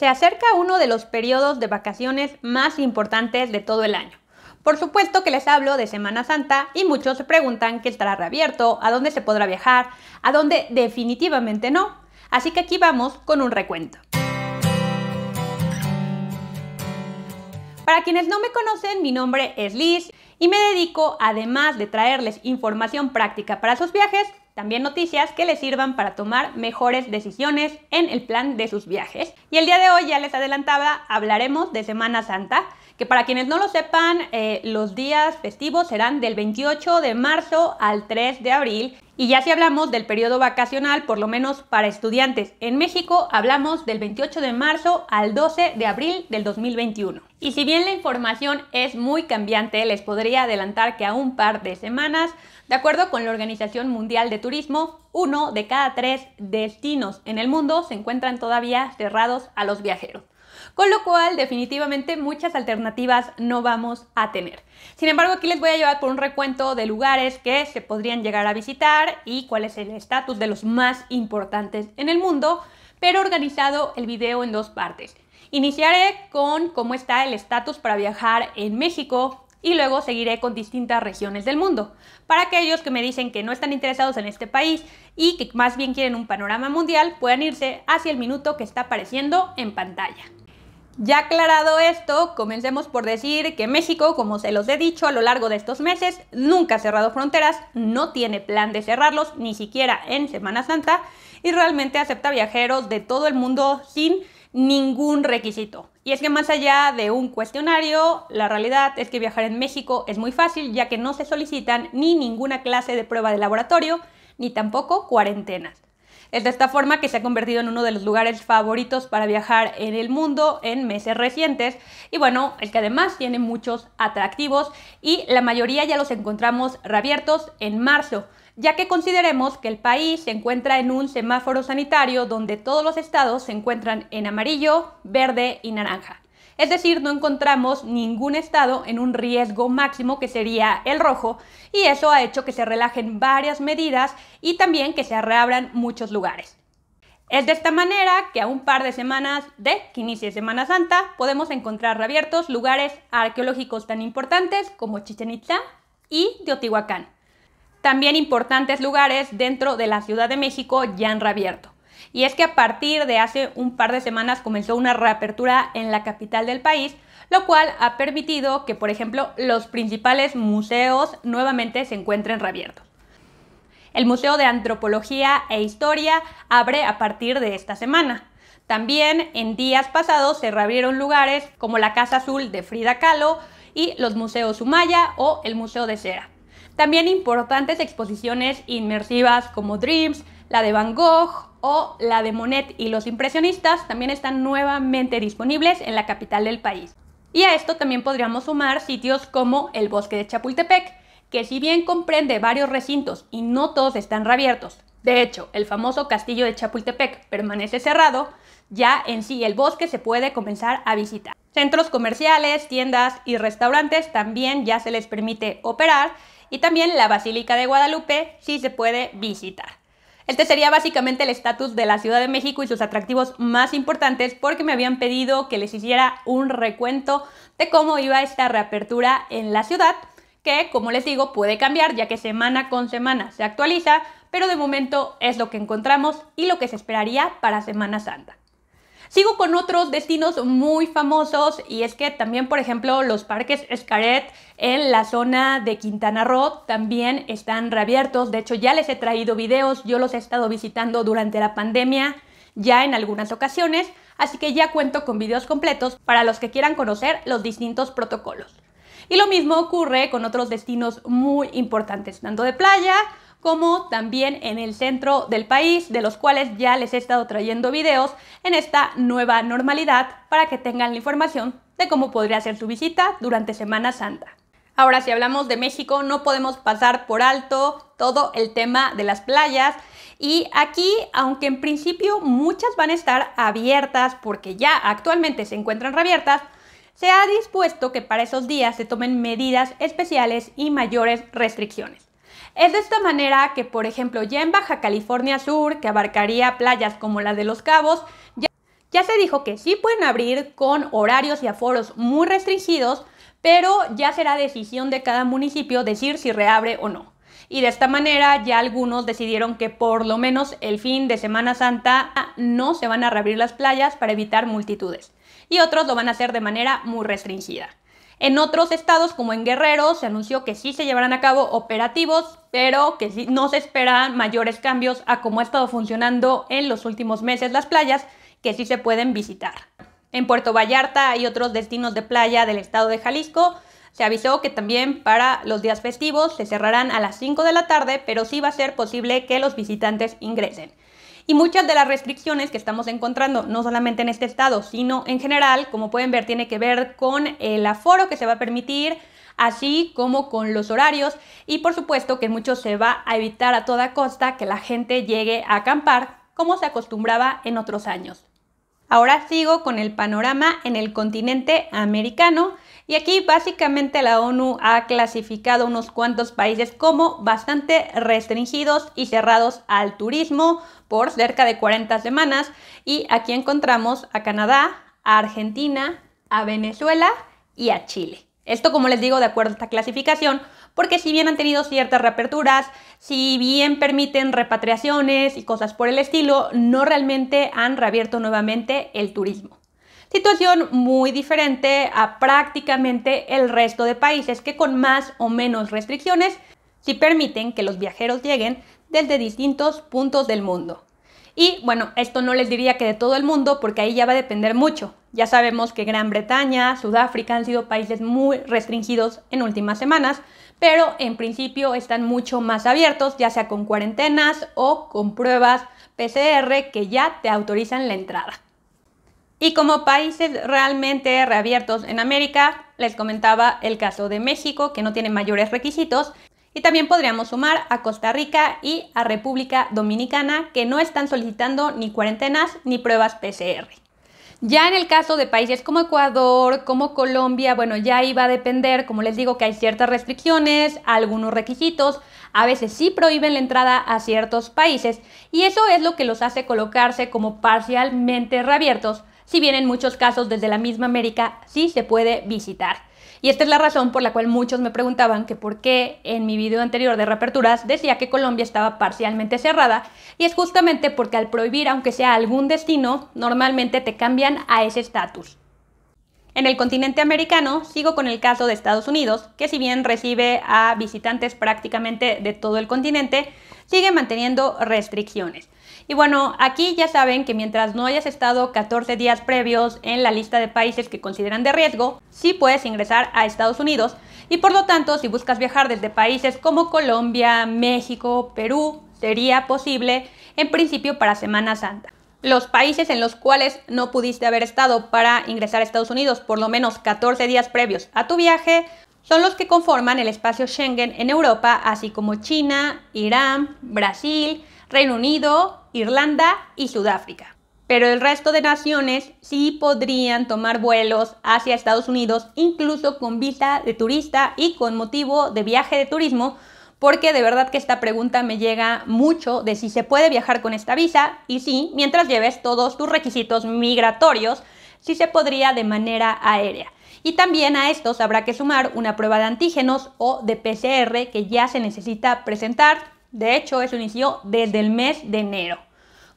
Se acerca uno de los periodos de vacaciones más importantes de todo el año. Por supuesto que les hablo de Semana Santa y muchos se preguntan qué estará reabierto, a dónde se podrá viajar, a dónde definitivamente no. Así que aquí vamos con un recuento. Para quienes no me conocen, mi nombre es Liz y me dedico, además de traerles información práctica para sus viajes, también noticias que les sirvan para tomar mejores decisiones en el plan de sus viajes. Y el día de hoy ya les adelantaba, hablaremos de Semana Santa que para quienes no lo sepan, eh, los días festivos serán del 28 de marzo al 3 de abril. Y ya si hablamos del periodo vacacional, por lo menos para estudiantes en México, hablamos del 28 de marzo al 12 de abril del 2021. Y si bien la información es muy cambiante, les podría adelantar que a un par de semanas, de acuerdo con la Organización Mundial de Turismo, uno de cada tres destinos en el mundo se encuentran todavía cerrados a los viajeros con lo cual definitivamente muchas alternativas no vamos a tener. Sin embargo, aquí les voy a llevar por un recuento de lugares que se podrían llegar a visitar y cuál es el estatus de los más importantes en el mundo, pero organizado el video en dos partes. Iniciaré con cómo está el estatus para viajar en México, y luego seguiré con distintas regiones del mundo. Para aquellos que me dicen que no están interesados en este país y que más bien quieren un panorama mundial, puedan irse hacia el minuto que está apareciendo en pantalla. Ya aclarado esto, comencemos por decir que México, como se los he dicho a lo largo de estos meses, nunca ha cerrado fronteras, no tiene plan de cerrarlos, ni siquiera en Semana Santa, y realmente acepta viajeros de todo el mundo sin ningún requisito. Y es que más allá de un cuestionario, la realidad es que viajar en México es muy fácil, ya que no se solicitan ni ninguna clase de prueba de laboratorio, ni tampoco cuarentenas. Es de esta forma que se ha convertido en uno de los lugares favoritos para viajar en el mundo en meses recientes y bueno, el que además tiene muchos atractivos y la mayoría ya los encontramos reabiertos en marzo ya que consideremos que el país se encuentra en un semáforo sanitario donde todos los estados se encuentran en amarillo, verde y naranja. Es decir, no encontramos ningún estado en un riesgo máximo que sería el rojo y eso ha hecho que se relajen varias medidas y también que se reabran muchos lugares. Es de esta manera que a un par de semanas de que inicie Semana Santa podemos encontrar reabiertos lugares arqueológicos tan importantes como Chichen Itza y Teotihuacán. También importantes lugares dentro de la Ciudad de México ya han reabierto. Y es que a partir de hace un par de semanas comenzó una reapertura en la capital del país, lo cual ha permitido que, por ejemplo, los principales museos nuevamente se encuentren reabiertos. El Museo de Antropología e Historia abre a partir de esta semana. También en días pasados se reabrieron lugares como la Casa Azul de Frida Kahlo y los museos Sumaya o el Museo de Cera. También importantes exposiciones inmersivas como Dreams, la de Van Gogh o la de Monet y los impresionistas también están nuevamente disponibles en la capital del país. Y a esto también podríamos sumar sitios como el Bosque de Chapultepec, que si bien comprende varios recintos y no todos están reabiertos, de hecho, el famoso castillo de Chapultepec permanece cerrado, ya en sí el bosque se puede comenzar a visitar. Centros comerciales, tiendas y restaurantes también ya se les permite operar y también la Basílica de Guadalupe sí se puede visitar. Este sería básicamente el estatus de la Ciudad de México y sus atractivos más importantes porque me habían pedido que les hiciera un recuento de cómo iba esta reapertura en la ciudad, que como les digo puede cambiar ya que semana con semana se actualiza, pero de momento es lo que encontramos y lo que se esperaría para Semana Santa. Sigo con otros destinos muy famosos y es que también, por ejemplo, los parques Escaret en la zona de Quintana Roo también están reabiertos. De hecho, ya les he traído videos, yo los he estado visitando durante la pandemia ya en algunas ocasiones, así que ya cuento con videos completos para los que quieran conocer los distintos protocolos. Y lo mismo ocurre con otros destinos muy importantes, tanto de playa como también en el centro del país, de los cuales ya les he estado trayendo videos en esta nueva normalidad para que tengan la información de cómo podría ser su visita durante Semana Santa. Ahora, si hablamos de México, no podemos pasar por alto todo el tema de las playas. Y aquí, aunque en principio muchas van a estar abiertas porque ya actualmente se encuentran reabiertas se ha dispuesto que para esos días se tomen medidas especiales y mayores restricciones. Es de esta manera que, por ejemplo, ya en Baja California Sur, que abarcaría playas como la de Los Cabos, ya, se dijo que sí pueden abrir con horarios y aforos muy restringidos, pero ya será decisión de cada municipio decir si reabre o no. Y de esta manera ya algunos decidieron que por lo menos el fin de Semana Santa ah, no se van a reabrir las playas para evitar multitudes. Y otros lo van a hacer de manera muy restringida. En otros estados, como en Guerrero, se anunció que sí se llevarán a cabo operativos, pero que no se esperan mayores cambios a cómo ha estado funcionando en los últimos meses las playas, que sí se pueden visitar. En Puerto Vallarta y otros destinos de playa del estado de Jalisco, se avisó que también para los días festivos se cerrarán a las 5 de la tarde, pero sí va a ser posible que los visitantes ingresen. Y muchas de las restricciones que estamos encontrando, no solamente en este estado, sino en general, como pueden ver, tiene que ver con el aforo que se va a permitir, así como con los horarios y por supuesto que mucho se va a evitar a toda costa que la gente llegue a acampar como se acostumbraba en otros años. Ahora sigo con el panorama en el continente americano y aquí básicamente la ONU ha clasificado unos cuantos países como bastante restringidos y cerrados al turismo por cerca de 40 semanas. Y aquí encontramos a Canadá, a Argentina, a Venezuela y a Chile. Esto, como les digo, de acuerdo a esta clasificación, porque si bien han tenido ciertas reaperturas, si bien permiten repatriaciones y cosas por el estilo, no realmente han reabierto nuevamente el turismo. Situación muy diferente a prácticamente el resto de países que con más o menos restricciones sí permiten que los viajeros lleguen desde distintos puntos del mundo. Y bueno, esto no les diría que de todo el mundo porque ahí ya va a depender mucho. Ya sabemos que Gran Bretaña, Sudáfrica han sido países muy restringidos en últimas semanas, pero en principio están mucho más abiertos, ya sea con cuarentenas o con pruebas PCR que ya te autorizan la entrada. Y como países realmente reabiertos en América, les comentaba el caso de México, que no tiene mayores requisitos. Y también podríamos sumar a Costa Rica y a República Dominicana, que no están solicitando ni cuarentenas ni pruebas PCR. Ya en el caso de países como Ecuador, como Colombia, bueno, ya iba a depender, como les digo, que hay ciertas restricciones, algunos requisitos, a veces sí prohíben la entrada a ciertos países y eso es lo que los hace colocarse como parcialmente reabiertos si bien en muchos casos desde la misma América sí se puede visitar. Y esta es la razón por la cual muchos me preguntaban que por qué en mi video anterior de reaperturas decía que Colombia estaba parcialmente cerrada y es justamente porque al prohibir aunque sea algún destino, normalmente te cambian a ese estatus. En el continente americano sigo con el caso de Estados Unidos, que si bien recibe a visitantes prácticamente de todo el continente, sigue manteniendo restricciones. Y bueno, aquí ya saben que mientras no hayas estado 14 días previos en la lista de países que consideran de riesgo, sí puedes ingresar a Estados Unidos y por lo tanto si buscas viajar desde países como Colombia, México, Perú, sería posible en principio para Semana Santa. Los países en los cuales no pudiste haber estado para ingresar a Estados Unidos por lo menos 14 días previos a tu viaje son los que conforman el espacio Schengen en Europa, así como China, Irán, Brasil, Reino Unido, Irlanda y Sudáfrica. Pero el resto de naciones sí podrían tomar vuelos hacia Estados Unidos, incluso con visa de turista y con motivo de viaje de turismo, porque de verdad que esta pregunta me llega mucho de si se puede viajar con esta visa y sí, mientras lleves todos tus requisitos migratorios, si sí se podría de manera aérea. Y también a estos habrá que sumar una prueba de antígenos o de PCR que ya se necesita presentar de hecho, eso inició desde el mes de enero.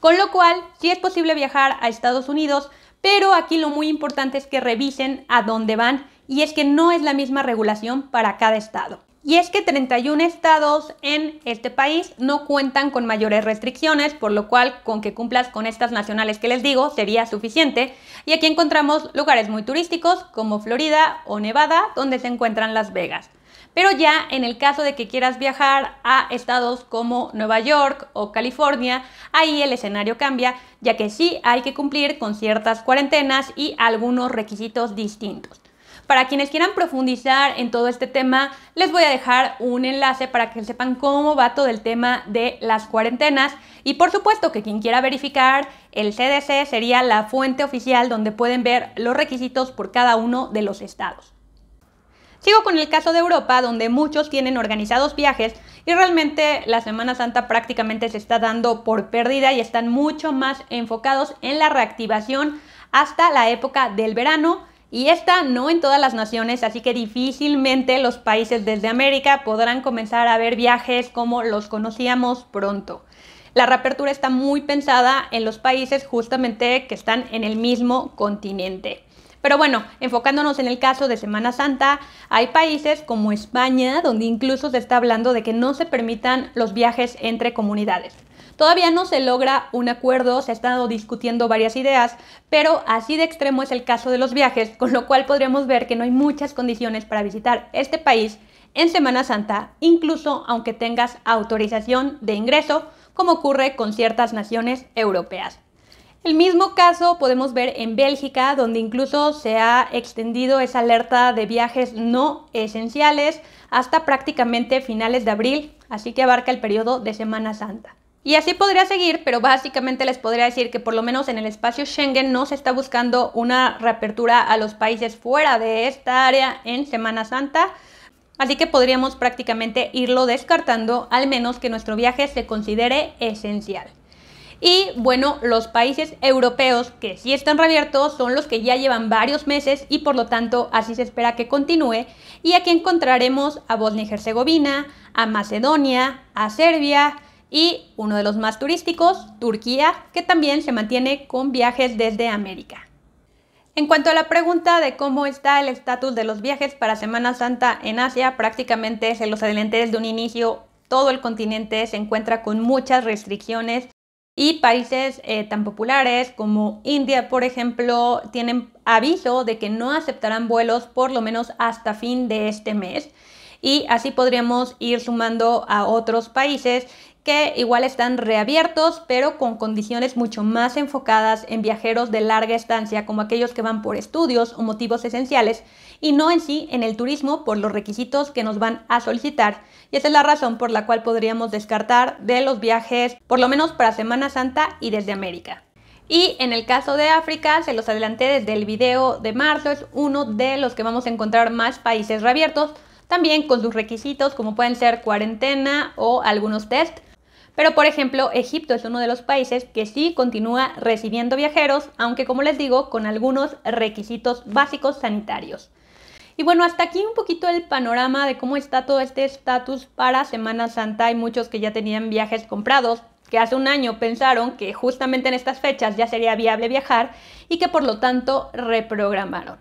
Con lo cual, sí es posible viajar a Estados Unidos, pero aquí lo muy importante es que revisen a dónde van y es que no es la misma regulación para cada estado. Y es que 31 estados en este país no cuentan con mayores restricciones, por lo cual con que cumplas con estas nacionales que les digo sería suficiente. Y aquí encontramos lugares muy turísticos como Florida o Nevada, donde se encuentran Las Vegas. Pero ya en el caso de que quieras viajar a estados como Nueva York o California, ahí el escenario cambia, ya que sí hay que cumplir con ciertas cuarentenas y algunos requisitos distintos. Para quienes quieran profundizar en todo este tema, les voy a dejar un enlace para que sepan cómo va todo el tema de las cuarentenas y por supuesto que quien quiera verificar el CDC sería la fuente oficial donde pueden ver los requisitos por cada uno de los estados. Sigo con el caso de Europa, donde muchos tienen organizados viajes y realmente la Semana Santa prácticamente se está dando por pérdida y están mucho más enfocados en la reactivación hasta la época del verano. Y esta no en todas las naciones, así que difícilmente los países desde América podrán comenzar a ver viajes como los conocíamos pronto. La reapertura está muy pensada en los países justamente que están en el mismo continente. Pero bueno, enfocándonos en el caso de Semana Santa, hay países como España donde incluso se está hablando de que no se permitan los viajes entre comunidades. Todavía no se logra un acuerdo, se ha estado discutiendo varias ideas, pero así de extremo es el caso de los viajes, con lo cual podríamos ver que no hay muchas condiciones para visitar este país en Semana Santa, incluso aunque tengas autorización de ingreso, como ocurre con ciertas naciones europeas. El mismo caso podemos ver en Bélgica, donde incluso se ha extendido esa alerta de viajes no esenciales hasta prácticamente finales de abril, así que abarca el periodo de Semana Santa. Y así podría seguir, pero básicamente les podría decir que por lo menos en el espacio Schengen no se está buscando una reapertura a los países fuera de esta área en Semana Santa, así que podríamos prácticamente irlo descartando, al menos que nuestro viaje se considere esencial. Y bueno, los países europeos que sí están reabiertos son los que ya llevan varios meses y por lo tanto así se espera que continúe. Y aquí encontraremos a Bosnia y Herzegovina, a Macedonia, a Serbia y uno de los más turísticos, Turquía, que también se mantiene con viajes desde América. En cuanto a la pregunta de cómo está el estatus de los viajes para Semana Santa en Asia, prácticamente se los adelanté desde un inicio. Todo el continente se encuentra con muchas restricciones y países eh, tan populares como India, por ejemplo, tienen aviso de que no aceptarán vuelos por lo menos hasta fin de este mes. Y así podríamos ir sumando a otros países que igual están reabiertos, pero con condiciones mucho más enfocadas en viajeros de larga estancia, como aquellos que van por estudios o motivos esenciales, y no en sí en el turismo por los requisitos que nos van a solicitar. Y esa es la razón por la cual podríamos descartar de los viajes, por lo menos para Semana Santa y desde América. Y en el caso de África, se los adelanté desde el video de marzo, es uno de los que vamos a encontrar más países reabiertos, también con sus requisitos como pueden ser cuarentena o algunos test pero, por ejemplo, Egipto es uno de los países que sí continúa recibiendo viajeros, aunque, como les digo, con algunos requisitos básicos sanitarios. Y bueno, hasta aquí un poquito el panorama de cómo está todo este estatus para Semana Santa. Hay muchos que ya tenían viajes comprados, que hace un año pensaron que justamente en estas fechas ya sería viable viajar y que por lo tanto reprogramaron.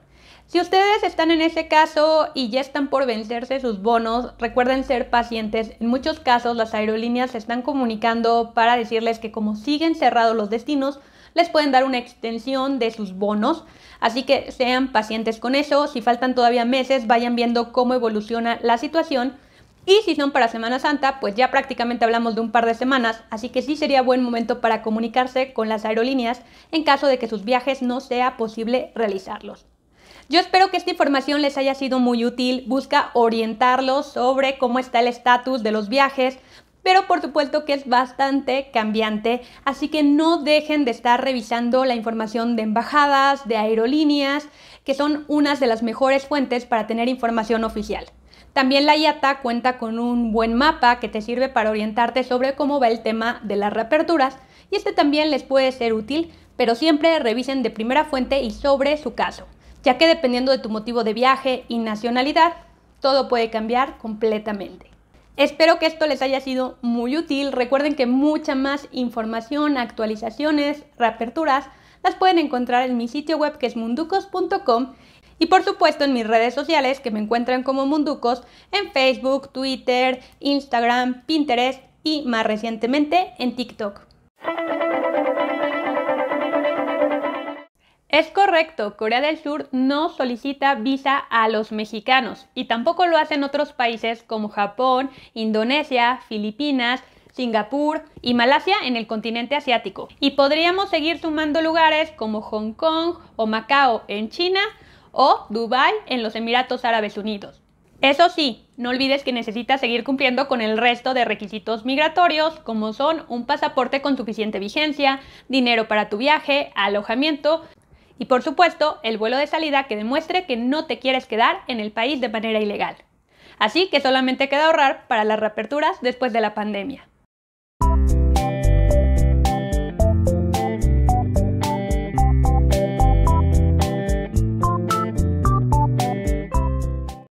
Si ustedes están en ese caso y ya están por vencerse sus bonos, recuerden ser pacientes. En muchos casos las aerolíneas se están comunicando para decirles que como siguen cerrados los destinos, les pueden dar una extensión de sus bonos. Así que sean pacientes con eso. Si faltan todavía meses, vayan viendo cómo evoluciona la situación. Y si son para Semana Santa, pues ya prácticamente hablamos de un par de semanas, así que sí sería buen momento para comunicarse con las aerolíneas en caso de que sus viajes no sea posible realizarlos. Yo espero que esta información les haya sido muy útil, busca orientarlos sobre cómo está el estatus de los viajes, pero por supuesto que es bastante cambiante, así que no dejen de estar revisando la información de embajadas, de aerolíneas, que son unas de las mejores fuentes para tener información oficial. También la IATA cuenta con un buen mapa que te sirve para orientarte sobre cómo va el tema de las reaperturas y este también les puede ser útil, pero siempre revisen de primera fuente y sobre su caso ya que dependiendo de tu motivo de viaje y nacionalidad, todo puede cambiar completamente. Espero que esto les haya sido muy útil. Recuerden que mucha más información, actualizaciones, reaperturas, las pueden encontrar en mi sitio web que es munducos.com y por supuesto en mis redes sociales que me encuentran como Munducos en Facebook, Twitter, Instagram, Pinterest y más recientemente en TikTok. Es correcto, Corea del Sur no solicita visa a los mexicanos y tampoco lo hacen otros países como Japón, Indonesia, Filipinas, Singapur y Malasia en el continente asiático. Y podríamos seguir sumando lugares como Hong Kong o Macao en China o Dubái en los Emiratos Árabes Unidos. Eso sí, no olvides que necesitas seguir cumpliendo con el resto de requisitos migratorios, como son un pasaporte con suficiente vigencia, dinero para tu viaje, alojamiento, y por supuesto el vuelo de salida que demuestre que no te quieres quedar en el país de manera ilegal. Así que solamente queda ahorrar para las reaperturas después de la pandemia.